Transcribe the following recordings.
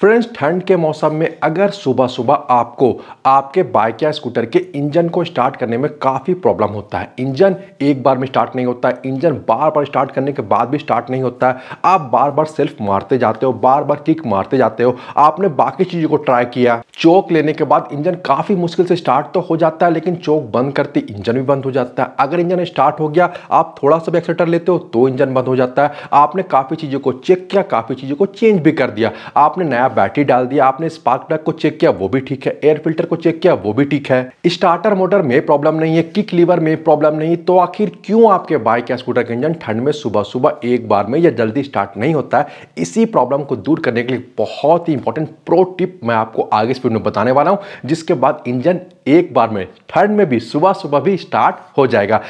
friends ठंड के मौसम में अगर सुबह सुबह आपको आपके बाइक या स्कूटर के इंजन को स्टार्ट करने में काफ़ी प्रॉब्लम होता है इंजन एक बार में स्टार्ट नहीं होता है इंजन बार बार स्टार्ट करने के बाद भी स्टार्ट नहीं होता है आप बार बार सेल्फ मारते जाते हो बार बार किक मारते जाते हो आपने बाकी चीज़ों को ट्राई किया चौक लेने के बाद इंजन काफ़ी मुश्किल से स्टार्ट तो हो जाता है लेकिन चौक बंद करते इंजन भी बंद हो जाता है अगर इंजन स्टार्ट हो गया आप थोड़ा सा भी एक्सेटर लेते हो तो इंजन बंद हो जाता है आपने काफ़ी चीज़ों को चेक किया काफ़ी चीज़ों को चेंज भी कर दिया आपने नया नया बैटरी डाल दिया आपने स्पार्क प्लग को चेक किया वो भी ठीक है एयर फिल्टर को चेक किया वो भी ठीक है स्टार्टर मोटर में प्रॉब्लम नहीं है किक लीवर में प्रॉब्लम नहीं तो आखिर क्यों आपके बाइक या स्कूटर का इंजन ठंड में सुबह सुबह एक बार में या जल्दी स्टार्ट नहीं होता है इसी प्रॉब्लम को दूर करने के लिए बहुत ही इंपॉर्टेंट प्रो टिप मैं आपको आगे स्पीड में बताने वाला हूँ जिसके बाद इंजन एक बार में ठंड में भी सुबह सुबह भी स्टार्ट हो जाएगा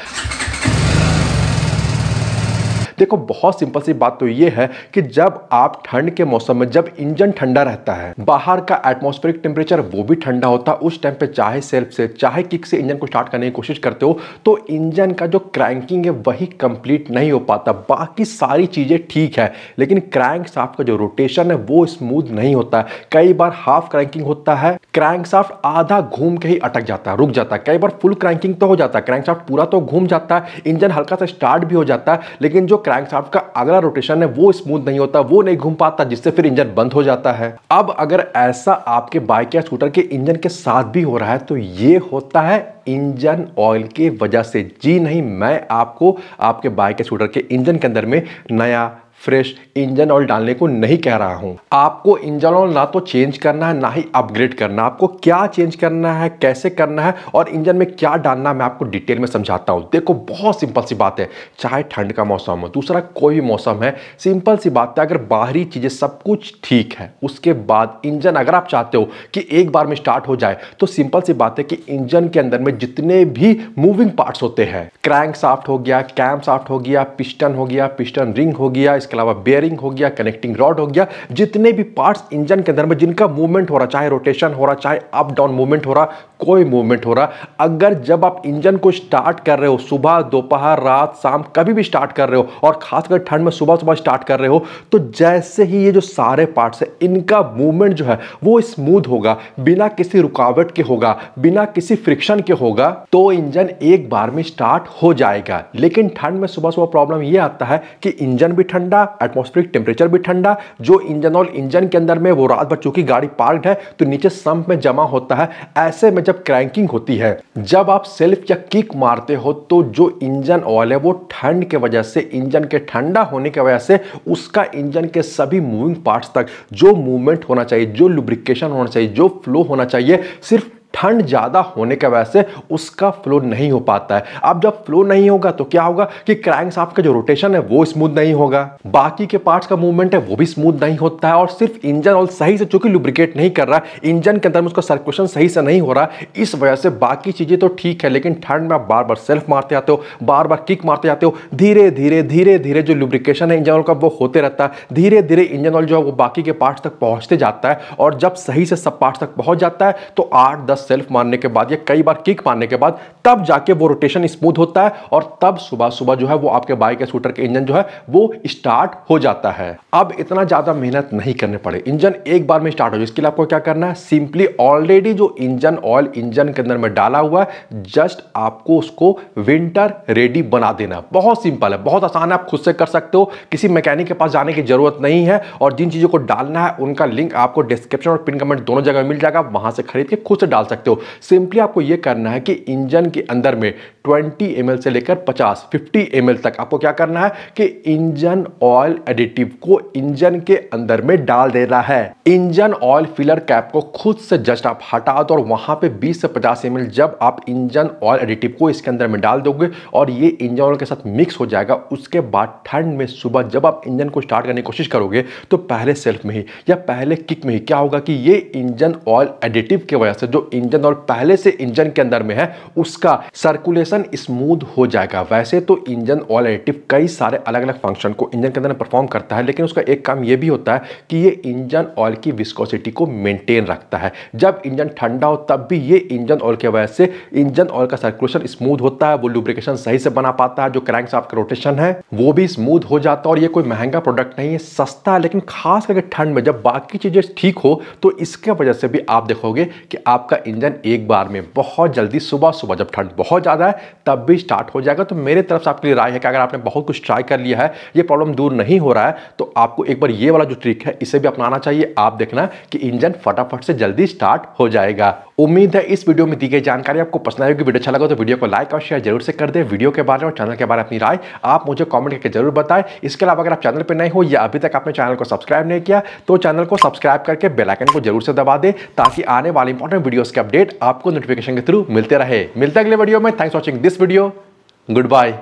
देखो बहुत सिंपल सी बात तो ये है कि जब आप ठंड के मौसम में जब इंजन ठंडा रहता है बाहर का एटमोस्फेरिक टेम्परेचर वो भी ठंडा होता है उस टाइम पे चाहे सेल्फ से चाहे किक से इंजन को स्टार्ट करने की कोशिश करते हो तो इंजन का जो क्रैंकिंग है वही कंप्लीट नहीं हो पाता बाकी सारी चीज़ें ठीक है लेकिन क्रैंक साफ्ट का जो रोटेशन है वो स्मूथ नहीं होता है कई बार हाफ क्रैंकिंग होता है क्रैंक साफ्ट आधा घूम के ही अटक जाता है रुक जाता है कई बार फुल क्रैंकिंग तो हो जाता है क्रैंक साफ्ट पूरा तो घूम जाता है इंजन हल्का सा स्टार्ट भी हो जाता है लेकिन जो क्रैंकशाफ्ट का अगला रोटेशन है वो स्मूथ नहीं होता वो नहीं घूम पाता जिससे फिर इंजन बंद हो जाता है अब अगर ऐसा आपके बाइक या स्कूटर के इंजन के साथ भी हो रहा है तो ये होता है इंजन ऑयल की वजह से जी नहीं मैं आपको आपके बाइक या स्कूटर के इंजन के अंदर में नया फ्रेश इंजन ऑयल डालने को नहीं कह रहा हूं आपको इंजन ऑयल ना तो चेंज करना है ना ही अपग्रेड करना आपको क्या चेंज करना है कैसे करना है और इंजन में क्या डालना मैं आपको डिटेल में समझाता हूँ देखो बहुत सिंपल सी बात है चाहे ठंड का मौसम हो दूसरा कोई भी मौसम है सिंपल सी बात है अगर बाहरी चीज़ें सब कुछ ठीक है उसके बाद इंजन अगर आप चाहते हो कि एक बार में स्टार्ट हो जाए तो सिंपल सी बात है कि इंजन के अंदर में जितने भी मूविंग पार्ट होते हैं क्रैंक साफ्ट हो गया कैम साफ्ट हो गया पिस्टन हो गया पिस्टन रिंग हो गया इसके अलावा बेयरिंग हो गया कनेक्टिंग रॉड हो गया जितने भी पार्ट्स इंजन के अंदर में जिनका मूवमेंट हो रहा चाहे रोटेशन हो रहा चाहे अप डाउन मूवमेंट हो रहा कोई मूवमेंट हो रहा अगर जब आप इंजन को स्टार्ट कर रहे हो सुबह दोपहर रात शाम कभी भी स्टार्ट कर रहे हो और खासकर ठंड में सुबह सुबह स्टार्ट कर रहे हो तो जैसे ही ये जो सारे पार्ट्स है इनका मूवमेंट जो है वो स्मूथ होगा बिना किसी रुकावट के होगा बिना किसी फ्रिक्शन के होगा तो इंजन एक बार में स्टार्ट हो जाएगा लेकिन ठंड में सुबह सुबह प्रॉब्लम ये आता है कि इंजन भी ठंडा ठंडा एटमोस्फेरिक टेम्परेचर भी ठंडा जो इंजन और इंजन के अंदर में वो रात भर चूंकि गाड़ी पार्क है तो नीचे संप में जमा होता है ऐसे में जब क्रैंकिंग होती है जब आप सेल्फ या किक मारते हो तो जो इंजन ऑयल है वो ठंड के वजह से इंजन के ठंडा होने की वजह से उसका इंजन के सभी मूविंग पार्ट्स तक जो मूवमेंट होना चाहिए जो लुब्रिकेशन होना चाहिए जो फ्लो होना चाहिए सिर्फ ठंड ज़्यादा होने के वजह से उसका फ्लो नहीं हो पाता है अब जब फ्लो नहीं होगा तो क्या होगा कि क्रैंक्स आपका जो रोटेशन है वो स्मूथ नहीं होगा बाकी के पार्ट्स का मूवमेंट है वो भी स्मूथ नहीं होता है और सिर्फ इंजन ऑल सही से चूंकि लुब्रिकेट नहीं कर रहा है इंजन के अंदर में उसका सर्कुलेशन सही से नहीं हो रहा इस वजह से बाकी चीज़ें तो ठीक है लेकिन ठंड में आप बार बार सेल्फ मारते आते हो बार बार किक मारते आते हो धीरे धीरे धीरे धीरे जो लुब्रिकेशन है इंजन ऑल का वो होते रहता है धीरे धीरे इंजन ऑल जो है वो बाकी के पार्ट्स तक पहुँचते जाता है और जब सही से सब पार्ट्स तक पहुँच जाता है तो आठ दस सेल्फ मारने के बाद या कई बार किक मारने के बाद तब जाके वो रोटेशन स्मूथ होता है और तब सुबह सुबह जो है वो आपके बाइक या स्कूटर के इंजन जो है वो स्टार्ट हो जाता है अब इतना ज़्यादा मेहनत नहीं करने पड़े इंजन एक बार में स्टार्ट हो जाए इसके लिए आपको क्या करना है सिंपली ऑलरेडी जो इंजन ऑयल इंजन के अंदर में डाला हुआ है जस्ट आपको उसको विंटर रेडी बना देना बहुत सिंपल है बहुत आसान है आप खुद से कर सकते हो किसी मैकेनिक के पास जाने की जरूरत नहीं है और जिन चीज़ों को डालना है उनका लिंक आपको डिस्क्रिप्शन और पिन कमेंट दोनों जगह मिल जाएगा वहां से खरीद के खुद से डाल सकते हो सिंपली आपको यह करना है कि इंजन के अंदर में 20 एम से लेकर 50 50 एम तक आपको क्या करना है कि इंजन ऑयल एडिटिव को इंजन के अंदर में डाल देना है इंजन ऑयल फिलर कैप को खुद से जस्ट आप हटा दो और वहां पे 20 से 50 एम जब आप इंजन ऑयल एडिटिव को इसके अंदर में डाल दोगे और ये इंजन ऑयल के साथ मिक्स हो जाएगा उसके बाद ठंड में सुबह जब आप इंजन को स्टार्ट करने की कोशिश करोगे तो पहले सेल्फ में ही या पहले किक में ही क्या होगा कि ये इंजन ऑयल एडिटिव की वजह से जो इंजन और पहले से इंजन के अंदर में है उसका सर्कुलेशन स्मूथ हो जाएगा वैसे तो इंजन ऑल एटिव कई सारे अलग अलग फंक्शन को इंजन के अंदर परफॉर्म करता है लेकिन उसका एक काम यह भी होता है कि ये इंजन ऑयल की विस्कोसिटी को मेंटेन रखता है जब इंजन ठंडा हो तब भी ये इंजन ऑयल के वजह से इंजन ऑयल का सर्कुलेशन स्मूथ होता है वो लुब्रिकेशन सही से बना पाता है जो क्रैंक साफ का रोटेशन है वो भी स्मूथ हो जाता है और ये कोई महंगा प्रोडक्ट नहीं है सस्ता है लेकिन खास करके ठंड में जब बाकी चीज़ें ठीक हो तो इसके वजह से भी आप देखोगे कि आपका इंजन एक बार में बहुत जल्दी सुबह सुबह जब ठंड बहुत ज़्यादा है तब भी स्टार्ट हो जाएगा तो मेरे तरफ से आपके लिए राय है कि अगर आपने बहुत कुछ ट्राई कर लिया है ये प्रॉब्लम दूर नहीं हो रहा है तो आपको एक बार ये वाला जो ट्रिक है इसे भी अपनाना चाहिए आप देखना कि इंजन फटाफट से जल्दी स्टार्ट हो जाएगा उम्मीद है इस वीडियो में दी गई जानकारी आपको पसंद आएगी वीडियो अच्छा लगा तो वीडियो को लाइक और शेयर जरूर से कर दें वीडियो के बारे में और चैनल के बारे में अपनी राय आप मुझे कमेंट करके जरूर बताएं इसके अलावा अगर आप चैनल पर नए हो या अभी तक आपने चैनल को सब्सक्राइब नहीं किया तो चैनल को सब्सक्राइब करके बेलाइकन को जरूर से दबा दें ताकि आने वाले इंपॉर्टेंट वीडियोज़ इसके अपडेट आपको नोटिफिकेशन के थ्रू मिलते रहे मिलते अगले वीडियो में thanks watching this video good bye